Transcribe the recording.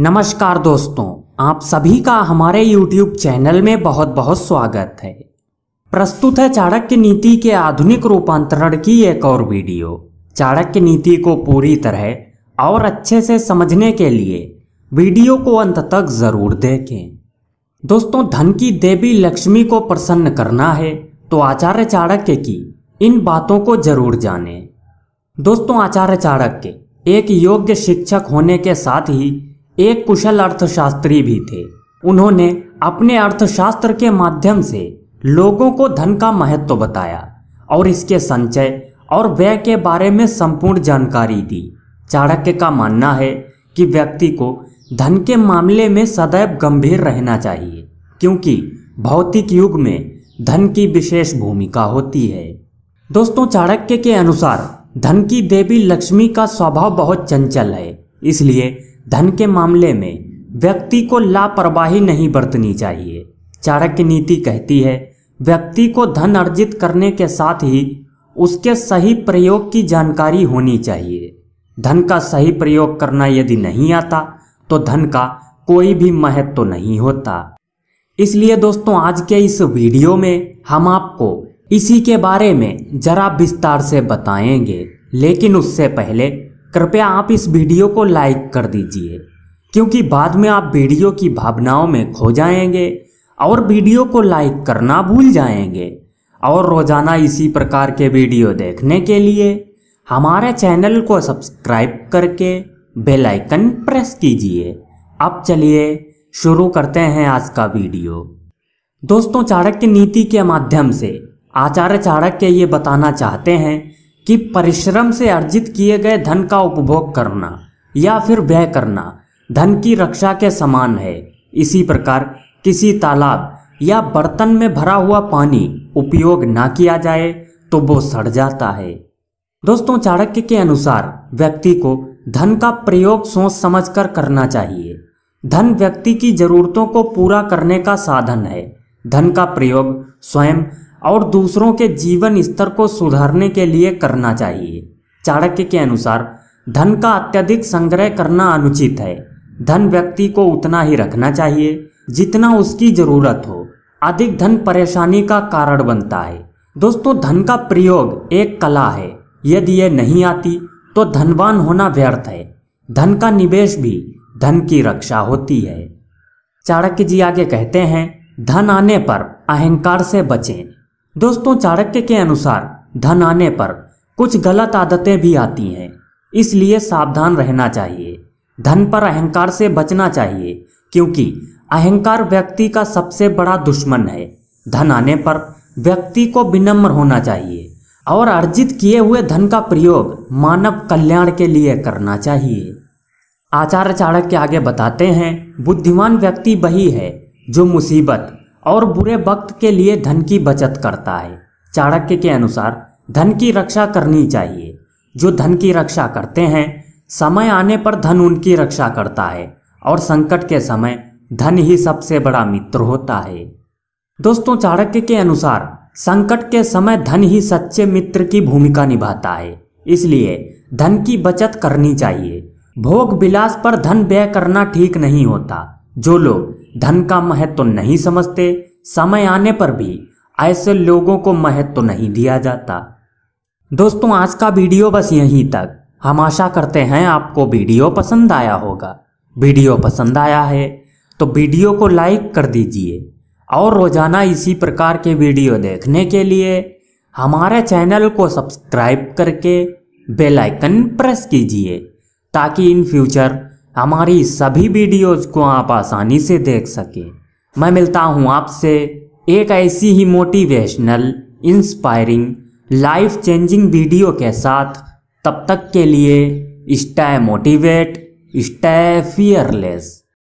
नमस्कार दोस्तों आप सभी का हमारे YouTube चैनल में बहुत बहुत स्वागत है प्रस्तुत है चाणक्य नीति के आधुनिक रूपांतरण की एक और वीडियो चाणक्य नीति को पूरी तरह और अच्छे से समझने के लिए वीडियो को अंत तक जरूर देखें दोस्तों धन की देवी लक्ष्मी को प्रसन्न करना है तो आचार्य चाणक्य की इन बातों को जरूर जानें दोस्तों आचार्य चाणक्य एक योग्य शिक्षक होने के साथ ही एक कुशल अर्थशास्त्री भी थे उन्होंने अपने अर्थशास्त्र के माध्यम से लोगों को धन का महत्व बताया और इसके संचय और व्यय के बारे में संपूर्ण जानकारी दी चाणक्य का मानना है कि व्यक्ति को धन के मामले में सदैव गंभीर रहना चाहिए क्योंकि भौतिक युग में धन की विशेष भूमिका होती है दोस्तों चाणक्य के अनुसार धन की देवी लक्ष्मी का स्वभाव बहुत चंचल है इसलिए धन के मामले में व्यक्ति को लापरवाही नहीं बरतनी चाहिए चाणक्य नीति कहती है व्यक्ति को धन अर्जित करने के साथ ही उसके सही प्रयोग की जानकारी होनी चाहिए धन का सही प्रयोग करना यदि नहीं आता तो धन का कोई भी महत्व तो नहीं होता इसलिए दोस्तों आज के इस वीडियो में हम आपको इसी के बारे में जरा विस्तार से बताएंगे लेकिन उससे पहले कृपया आप इस वीडियो को लाइक कर दीजिए क्योंकि बाद में आप वीडियो की भावनाओं में खो जाएंगे और वीडियो को लाइक करना भूल जाएंगे और रोज़ाना इसी प्रकार के वीडियो देखने के लिए हमारे चैनल को सब्सक्राइब करके बेल आइकन प्रेस कीजिए अब चलिए शुरू करते हैं आज का वीडियो दोस्तों चाणक्य नीति के माध्यम से आचार्य चाणक्य ये बताना चाहते हैं कि परिश्रम से अर्जित किए गए धन का उपभोग करना या फिर व्यय करना धन की रक्षा के समान है इसी प्रकार किसी तालाब या बर्तन में भरा हुआ पानी उपयोग ना किया जाए तो वो सड़ जाता है दोस्तों चाणक्य के अनुसार व्यक्ति को धन का प्रयोग सोच समझकर करना चाहिए धन व्यक्ति की जरूरतों को पूरा करने का साधन है धन का प्रयोग स्वयं और दूसरों के जीवन स्तर को सुधारने के लिए करना चाहिए चाणक्य के अनुसार धन का अत्यधिक संग्रह करना अनुचित है धन व्यक्ति को उतना ही रखना चाहिए जितना उसकी जरूरत हो अधिक धन परेशानी का कारण बनता है दोस्तों धन का प्रयोग एक कला है यदि यह नहीं आती तो धनवान होना व्यर्थ है धन का निवेश भी धन की रक्षा होती है चाणक्य जी आगे कहते हैं धन आने पर अहंकार से बचें दोस्तों चाणक्य के अनुसार धन आने पर कुछ गलत आदतें भी आती हैं इसलिए सावधान रहना चाहिए धन पर अहंकार से बचना चाहिए क्योंकि अहंकार व्यक्ति का सबसे बड़ा दुश्मन है धन आने पर व्यक्ति को विनम्र होना चाहिए और अर्जित किए हुए धन का प्रयोग मानव कल्याण के लिए करना चाहिए आचार्य चाणक्य आगे बताते हैं बुद्धिमान व्यक्ति वही है जो मुसीबत और बुरे वक्त के लिए धन की बचत करता है चाणक्य के अनुसार धन की रक्षा करनी चाहिए जो धन की रक्षा करते हैं समय आने पर धन उनकी रक्षा करता है और संकट के समय धन ही सबसे बड़ा मित्र होता है दोस्तों चाणक्य के अनुसार संकट के समय धन ही सच्चे मित्र की भूमिका निभाता है इसलिए धन की बचत करनी चाहिए भोग विलास पर धन व्यय करना ठीक नहीं होता जो लोग धन का महत्व तो नहीं समझते समय आने पर भी ऐसे लोगों को महत्व तो नहीं दिया जाता दोस्तों आज का वीडियो बस यहीं तक हम आशा करते हैं आपको वीडियो पसंद आया होगा वीडियो पसंद आया है तो वीडियो को लाइक कर दीजिए और रोजाना इसी प्रकार के वीडियो देखने के लिए हमारे चैनल को सब्सक्राइब करके बेल आइकन प्रेस कीजिए ताकि इन फ्यूचर हमारी सभी वीडियोस को आप आसानी से देख सकें मैं मिलता हूं आपसे एक ऐसी ही motivational inspiring life changing video के साथ तब तक के लिए स्टे मोटिवेट स्टे फियरलेस